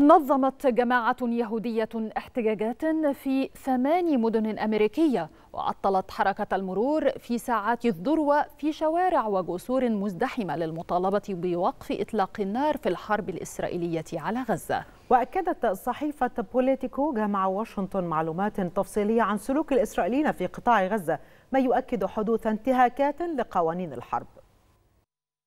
نظمت جماعة يهودية احتجاجات في ثمان مدن أمريكية وعطلت حركة المرور في ساعات الذروة في شوارع وجسور مزدحمة للمطالبة بوقف إطلاق النار في الحرب الإسرائيلية على غزة وأكدت صحيفة بوليتيكو جامعة واشنطن معلومات تفصيلية عن سلوك الإسرائيليين في قطاع غزة ما يؤكد حدوث انتهاكات لقوانين الحرب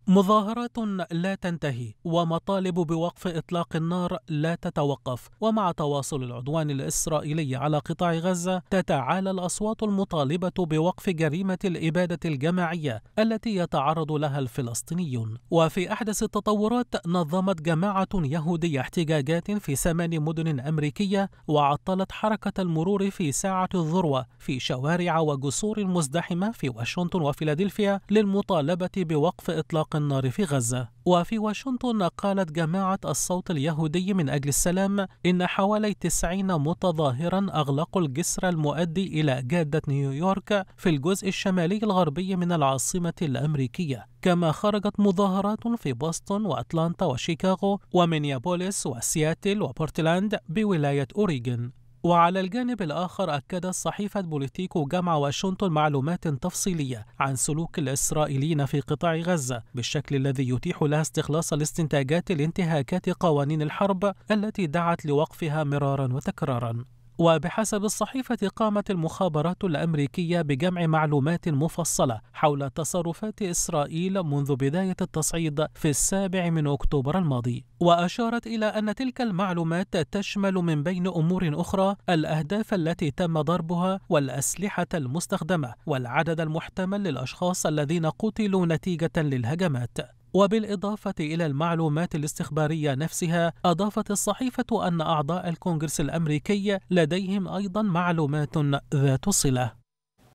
مظاهرات لا تنتهي ومطالب بوقف اطلاق النار لا تتوقف ومع تواصل العدوان الاسرائيلي على قطاع غزه تتعالى الاصوات المطالبه بوقف جريمه الاباده الجماعيه التي يتعرض لها الفلسطينيون وفي احدث التطورات نظمت جماعه يهوديه احتجاجات في ثمان مدن امريكيه وعطلت حركه المرور في ساعه الذروه في شوارع وجسور مزدحمه في واشنطن وفيلادلفيا للمطالبه بوقف اطلاق إطلاق النار في غزة وفي واشنطن قالت جماعة الصوت اليهودي من أجل السلام إن حوالي 90 متظاهرا أغلقوا الجسر المؤدي إلى جادة نيويورك في الجزء الشمالي الغربي من العاصمة الأمريكية كما خرجت مظاهرات في بوسطن وأتلانتا وشيكاغو ومينيابوليس وسياتل وبورتلاند بولاية أوريغون وعلى الجانب الآخر أكدت صحيفة بوليتيكو جمع واشنطن معلومات تفصيلية عن سلوك الإسرائيليين في قطاع غزة بالشكل الذي يتيح لها استخلاص الاستنتاجات لانتهاكات قوانين الحرب التي دعت لوقفها مرارا وتكرارا وبحسب الصحيفة قامت المخابرات الأمريكية بجمع معلومات مفصلة حول تصرفات إسرائيل منذ بداية التصعيد في السابع من أكتوبر الماضي وأشارت إلى أن تلك المعلومات تشمل من بين أمور أخرى الأهداف التي تم ضربها والأسلحة المستخدمة والعدد المحتمل للأشخاص الذين قتلوا نتيجة للهجمات وبالإضافة إلى المعلومات الاستخبارية نفسها أضافت الصحيفة أن أعضاء الكونغرس الأمريكي لديهم أيضا معلومات ذات صلة